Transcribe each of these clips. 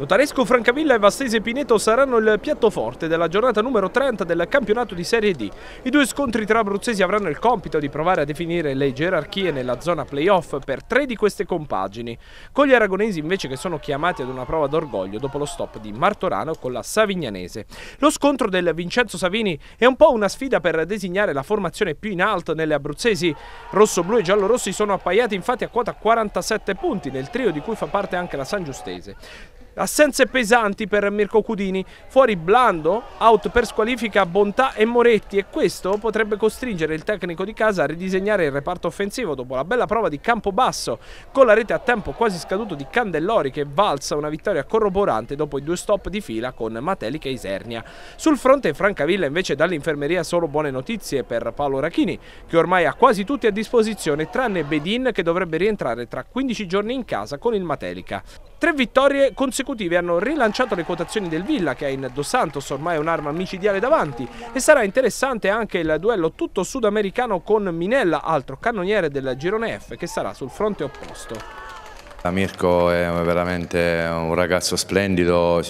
Lotaresco, Francavilla e Vastese Pineto saranno il piatto forte della giornata numero 30 del campionato di Serie D. I due scontri tra abruzzesi avranno il compito di provare a definire le gerarchie nella zona playoff per tre di queste compagini, con gli aragonesi invece che sono chiamati ad una prova d'orgoglio dopo lo stop di Martorano con la Savignanese. Lo scontro del Vincenzo Savini è un po' una sfida per designare la formazione più in alto nelle abruzzesi. Rosso-blu e giallorossi sono appaiati infatti a quota 47 punti nel trio di cui fa parte anche la San Giustese. Assenze pesanti per Mirko Cudini, fuori Blando, out per squalifica Bontà e Moretti e questo potrebbe costringere il tecnico di casa a ridisegnare il reparto offensivo dopo la bella prova di campo basso con la rete a tempo quasi scaduto di Candellori che valsa una vittoria corroborante dopo i due stop di fila con Matelica e Isernia. Sul fronte Francavilla invece dall'infermeria solo buone notizie per Paolo Rachini che ormai ha quasi tutti a disposizione tranne Bedin che dovrebbe rientrare tra 15 giorni in casa con il Matelica. Tre vittorie consecutive hanno rilanciato le quotazioni del Villa che ha in Dos Santos ormai un'arma micidiale davanti e sarà interessante anche il duello tutto sudamericano con Minella, altro cannoniere del girone F che sarà sul fronte opposto. Mirko è veramente un ragazzo splendido,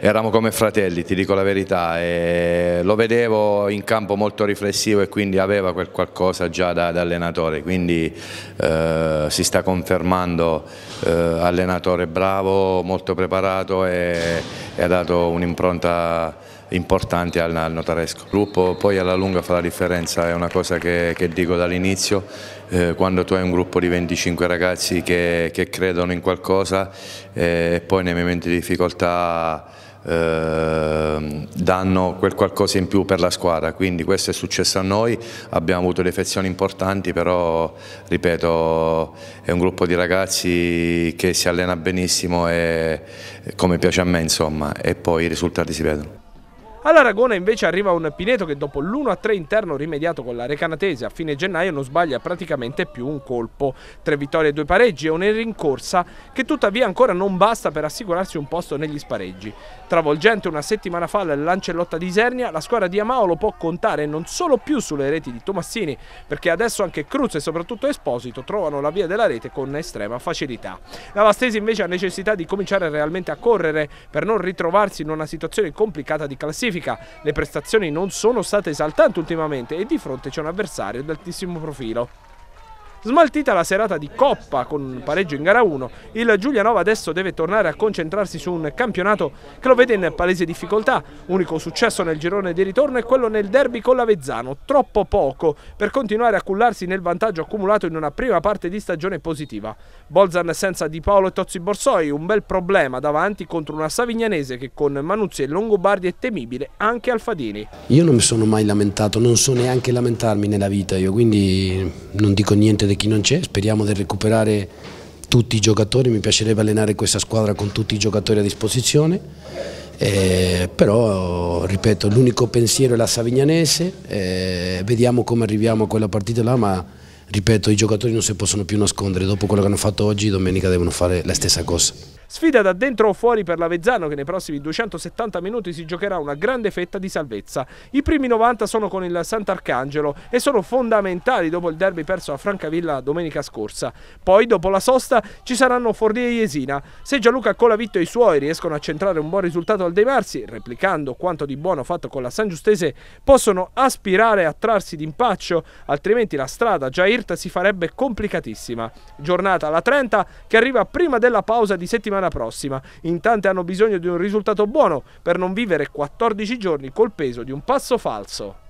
eravamo come fratelli, ti dico la verità, e lo vedevo in campo molto riflessivo e quindi aveva quel qualcosa già da, da allenatore, quindi eh, si sta confermando eh, allenatore bravo, molto preparato e, e ha dato un'impronta importanti al, notaresco. Il gruppo poi alla lunga fa la differenza, è una cosa che, che dico dall'inizio, eh, quando tu hai un gruppo di 25 ragazzi che, che credono in qualcosa eh, e poi nei momenti di difficoltà ehm, danno quel qualcosa in più per la squadra, quindi questo è successo a noi, abbiamo avuto defezioni importanti, però ripeto è un gruppo di ragazzi che si allena benissimo e come piace a me insomma e poi i risultati si vedono. All'Aragona invece arriva un Pineto che dopo l'1-3 interno rimediato con la Recanatese a fine gennaio non sbaglia praticamente più un colpo. Tre vittorie e due pareggi e un'erincorsa che tuttavia ancora non basta per assicurarsi un posto negli spareggi. Travolgente una settimana fa l'Ancellotta di Isernia, la squadra di Amaolo può contare non solo più sulle reti di Tomassini, perché adesso anche Cruz e soprattutto Esposito trovano la via della rete con estrema facilità. La Vastesi invece ha necessità di cominciare realmente a correre per non ritrovarsi in una situazione complicata di classifica classifica le prestazioni non sono state esaltanti ultimamente e di fronte c'è un avversario di altissimo profilo. Smaltita la serata di Coppa con un pareggio in gara 1, il Giulianova adesso deve tornare a concentrarsi su un campionato che lo vede in palese difficoltà. Unico successo nel girone di ritorno è quello nel derby con l'Avezzano, troppo poco per continuare a cullarsi nel vantaggio accumulato in una prima parte di stagione positiva. Bolzan senza Di Paolo e Tozzi Borsoi, un bel problema davanti contro una Savignanese che con Manuzzi e Longobardi è temibile anche Alfadini. Io non mi sono mai lamentato, non so neanche lamentarmi nella vita, io quindi non dico niente di chi non c'è, speriamo di recuperare tutti i giocatori, mi piacerebbe allenare questa squadra con tutti i giocatori a disposizione, eh, però ripeto l'unico pensiero è la Savignanese, eh, vediamo come arriviamo a quella partita là, ma ripeto i giocatori non si possono più nascondere, dopo quello che hanno fatto oggi domenica devono fare la stessa cosa. Sfida da dentro o fuori per l'Avezzano che nei prossimi 270 minuti si giocherà una grande fetta di salvezza. I primi 90 sono con il Sant'Arcangelo e sono fondamentali dopo il derby perso a Francavilla domenica scorsa. Poi dopo la sosta ci saranno Forlì e Jesina. Se Gianluca Colavitto e i suoi riescono a centrare un buon risultato al De Marsi, replicando quanto di buono fatto con la San Giustese, possono aspirare a trarsi d'impaccio, altrimenti la strada già irta si farebbe complicatissima. Giornata alla 30 che arriva prima della pausa di settimana settimana prossima. In tante hanno bisogno di un risultato buono per non vivere 14 giorni col peso di un passo falso.